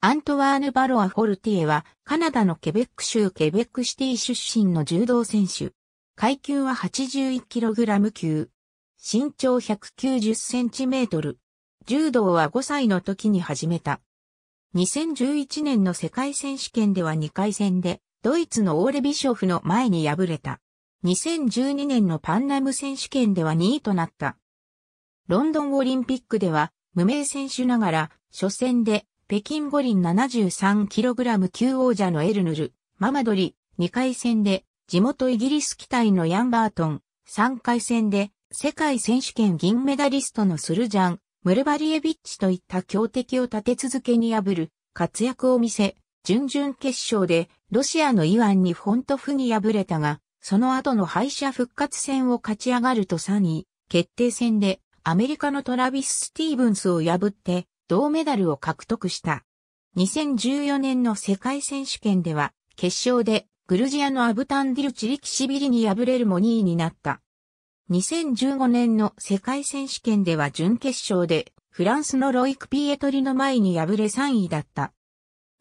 アントワーヌ・バロア・フォルティエは、カナダのケベック州ケベックシティ出身の柔道選手。階級は 81kg 級。身長 190cm。柔道は5歳の時に始めた。2011年の世界選手権では2回戦で、ドイツのオーレ・ビショフの前に敗れた。2012年のパンナム選手権では2位となった。ロンドンオリンピックでは、無名選手ながら、初戦で北京五輪 73kg 級王者のエルヌル、ママドリ、2回戦で、地元イギリス機体のヤンバートン、3回戦で、世界選手権銀メダリストのスルジャン、ムルバリエビッチといった強敵を立て続けに破る活躍を見せ、準々決勝でロシアのイワンにフォントフに敗れたが、その後の敗者復活戦を勝ち上がると3位、決定戦でアメリカのトラビス・スティーブンスを破って銅メダルを獲得した。2014年の世界選手権では、決勝でグルジアのアブタンディルチリキシビリに敗れるも2位になった。2015年の世界選手権では準決勝でフランスのロイク・ピエトリの前に敗れ3位だった。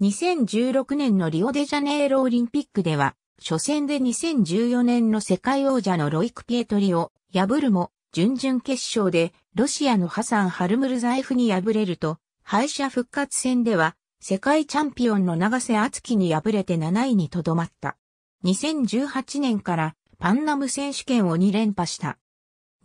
2016年のリオデジャネイロオリンピックでは、初戦で2014年の世界王者のロイク・ピエトリを破るも準々決勝でロシアのハサン・ハルムルザエフに敗れると、敗者復活戦では世界チャンピオンの長瀬厚樹に敗れて7位にとどまった。2018年からパンナム選手権を2連覇した。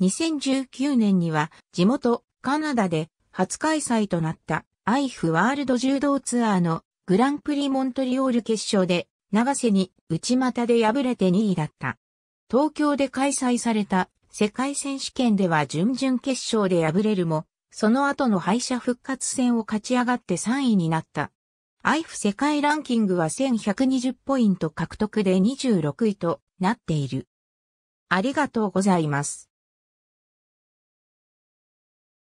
2019年には地元カナダで初開催となったアイフワールド柔道ツアーのグランプリモントリオール決勝で長瀬に内股で敗れて2位だった。東京で開催された世界選手権では準々決勝で敗れるも、その後の敗者復活戦を勝ち上がって3位になった。アイフ世界ランキングは1120ポイント獲得で26位となっている。ありがとうございます。